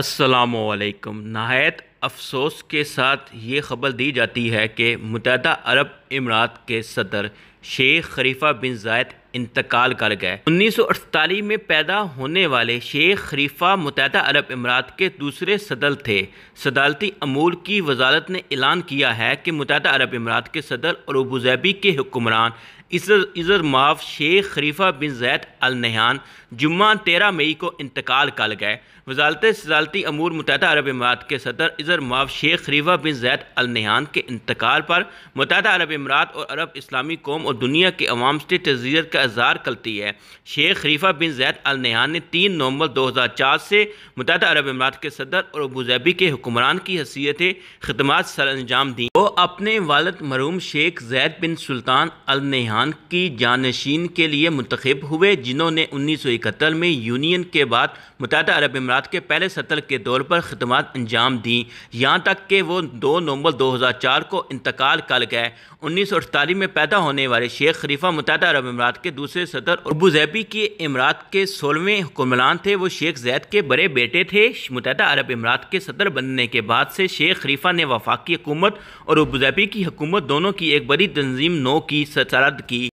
असलकम नहायत अफसोस के साथ ये खबर दी जाती है कि मुतहदा अरब इमरात के सदर शेख खरीफा बिन जायद इंतकाल कर गए 1948 में पैदा होने वाले शेख खरीफा मुतहद अरब इमारात के दूसरे सदर थे सदालती अमूल की वजारत ने ऐलान किया है कि मुतहद अरब इमरात के सदर और अबूजैबी के हुक्मरान इज़र माफ शेख खरीफा बिन जैद अल नहान जुम्मा तेरह मई को इंतकाल कर गए वजालत सजालती अमूर मुतहद अरब इमरात के सदर इज़र माफ शेख खरीफा बिन जैद अल नहान के इंतकाल पर मुतहद अरब इमरात और अरब इस्लामी कौम और दुनिया के अवाम से तजीर का इजहार करती है शेख खरीफा बिन जैद अल नहान ने तीन नवंबर दो हज़ार चार से मुतद अरब इमारत के सदर और अबूजैबी के हुक्मरान की हैसियत खदम सर अंजाम दी वो अपने वालद मरूम शेख जैद बिन सुल्तान अल नहान की जानशीन के लिए मंतखब हुए जिन्होंने उन्नीस सौ इकहत्तर में यूनियन के बाद मुतद अरब इमारत के पहले सतर के दौर पर खदम अंजाम दी यहाँ तक कि वो दो नवंबर दो हज़ार चार को इंतकाल कर गए उन्नीस सौ अड़तालीस में पैदा होने वाले हमारे शेख खरीफा मुतहद अरब इमारात के दूसरे सदर अबू जैबी के इमरात के सोलहवें हुक्मरान थे वो शेख जैद के बड़े बेटे थे मुतहद अरब इमारात के सदर बनने के बाद से शेख खरीफा ने वफाकी हुकूमत और जैबी की हुकूमत दोनों की एक बड़ी तंजीम नौ की सदारत की